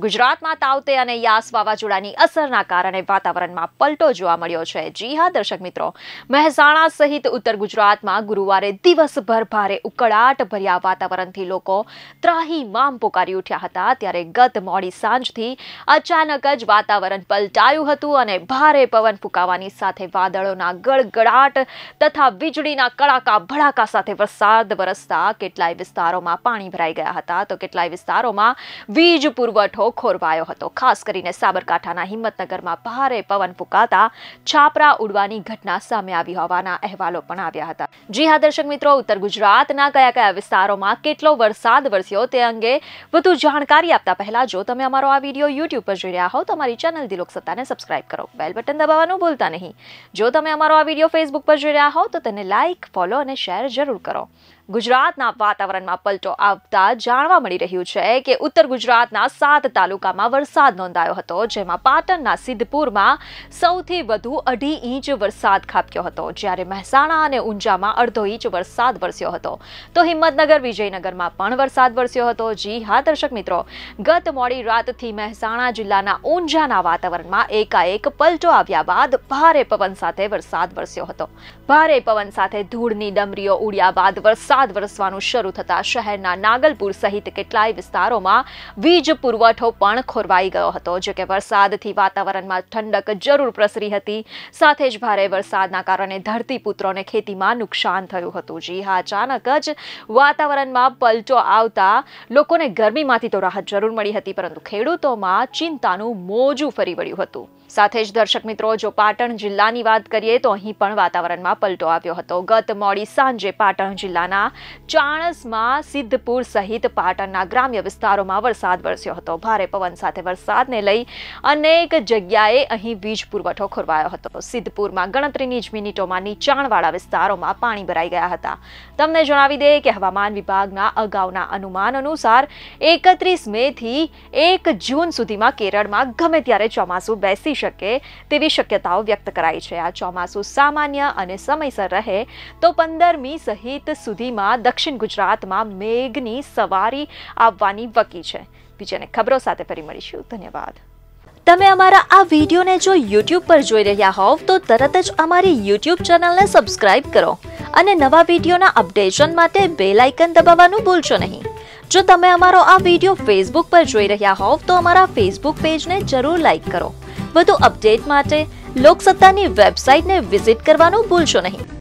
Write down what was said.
ગુજરાતમાં તાવતે અને યાસ વાવાઝોડાની અસરના કારણે વાતાવરણમાં પલટો જોવા મળ્યો છે જી હા દર્શક મિત્રો મહેસાણા સહિત ઉત્તર ગુજરાતમાં ગુરુવારે દિવસભર ભારે ઉકળાટ ભર્યા વાતાવરણથી લોકો ત્રાહીમામ પોકારી ઉઠ્યા હતા ત્યારે ગત મોડી સાંજથી અચાનક જ વાતાવરણ પલટાયું હતું અને ભારે પવન ફૂંકાવાની સાથે વાદળોના ગળગડાટ તથા વીજળીના કડાકા ભડાકા સાથે વરસાદ વરસતા કેટલાય વિસ્તારોમાં પાણી ભરાઈ ગયા હતા તો કેટલાય વિસ્તારોમાં વીજ પુરવઠો જથ્થો ખોરવાયો હતો ખાસ કરીને સાબરકાંઠાના હિંમતનગરમાં ભારે પવન ફૂંકાતા છાપરા ઉડવાની ઘટના સામે આવી હોવાના અહેવાલો પણ આવ્યા હતા જી હા દર્શક મિત્રો ઉત્તર ગુજરાતના કયા કયા વિસ્તારોમાં કેટલો વરસાદ વરસ્યો તે અંગે વધુ જાણકારી આપતા પહેલા જો તમે અમારો આ વિડીયો યુટ્યુબ પર જોઈ રહ્યા હો તો અમારી ચેનલ દિલોક સત્તાને સબસ્ક્રાઇબ કરો બેલ બટન દબાવવાનું ભૂલતા નહીં જો તમે અમારો આ વિડીયો ફેસબુક પર જોઈ રહ્યા હો તો તેને લાઇક ફોલો અને શેર જરૂર કરો ગુજરાતના વાતાવરણમાં પલટો આવતા જાણવા મળી રહ્યું છે કે ઉત્તર ગુજરાતના સાત તાલુકામાં વરસાદ નોંધાયો હતો જેમાં પાટણના સિદ્ધપુરમાં સૌથી વધુ અઢી ઇંચ વરસાદ ખાબક્યો હતો જ્યારે મહેસાણા અને ઊંઝામાં અડધો ઇંચ વરસાદ વરસ્યો હતો તો હિંમતનગર વિજયનગરમાં પણ વરસાદ વરસ્યો હતો જી હા દર્શક મિત્રો ગત મોડી રાતથી મહેસાણા જિલ્લાના ઊંઝાના વાતાવરણમાં એકાએક પલટો આવ્યા બાદ ભારે પવન સાથે વરસાદ વરસ્યો હતો ભારે પવન સાથે ધૂળની ડમરીઓ ઉડ્યા બાદ વરસાદ વરસાદ વરસવાનું શરૂ થતાં શહેરના નાગલપુર સહિત કેટલાય વિસ્તારોમાં વીજ પુરવઠો પણ ખોરવાઈ ગયો હતો જો કે વરસાદથી વાતાવરણમાં ઠંડક જરૂર પ્રસરી હતી સાથે જ ભારે વરસાદના કારણે ધરતીપુત્રોને ખેતીમાં નુકસાન થયું હતું જી હા અચાનક જ વાતાવરણમાં પલટો આવતા લોકોને ગરમીમાંથી તો રાહત જરૂર મળી હતી પરંતુ ખેડૂતોમાં ચિંતાનું મોજું ફરી વળ્યું હતું સાથે જ દર્શક મિત્રો જો પાટણ જિલ્લાની વાત કરીએ તો અહીં પણ વાતાવરણમાં પલટો આવ્યો હતો ગત મોડી સાંજે પાટણ જિલ્લાના ચાણસમાં સિદ્ધપુર સહિત પાટણના ગ્રામ્ય વિસ્તારોમાં વરસાદ વરસ્યો હતો ભારે પવન સાથે વરસાદને લઈ અનેક જગ્યાએ અહીં વીજ પુરવઠો ખોરવાયો હતો સિદ્ધપુરમાં ગણતરીની જ મિનિટોમાં નીચાણવાળા વિસ્તારોમાં પાણી ભરાઈ ગયા હતા તમને જણાવી દઈએ કે હવામાન વિભાગના અગાઉના અનુમાન અનુસાર એકત્રીસ મેથી એક જૂન સુધીમાં કેરળમાં ગમે ત્યારે ચોમાસું બેસી શકે તેવી શક્યતાઓ વ્યક્ત કરાઈ છે આ ચોમાસું સામાન્ય અને સમયસર રહે તો પંદરમી સહિત સુધીમાં દક્ષિણ ગુજરાતમાં મેઘની સવારી આવવાની વકી છે બીજાને ખબરો સાથે ફરી મળીશું ધન્યવાદ તમે અમારા આ વિડીયોને જો યુટ્યુબ પર જોઈ રહ્યા હોવ તો તરત જ અમારી યુટ્યુબ ચેનલને સબસ્ક્રાઇબ કરો અને નવા વિડીયોના અપડેશન માટે બેલ આઇકન દબાવવાનું ભૂલશો નહીં જો તમે અમારો આ વિડીયો ફેસબુક પર જોઈ રહ્યા હોવ તો અમારા ફેસબુક પેજને જરૂર લાઇક કરો વધુ અપડેટ માટે લોકસત્તાની વેબસાઇટને વિઝિટ કરવાનું ભૂલશો નહીં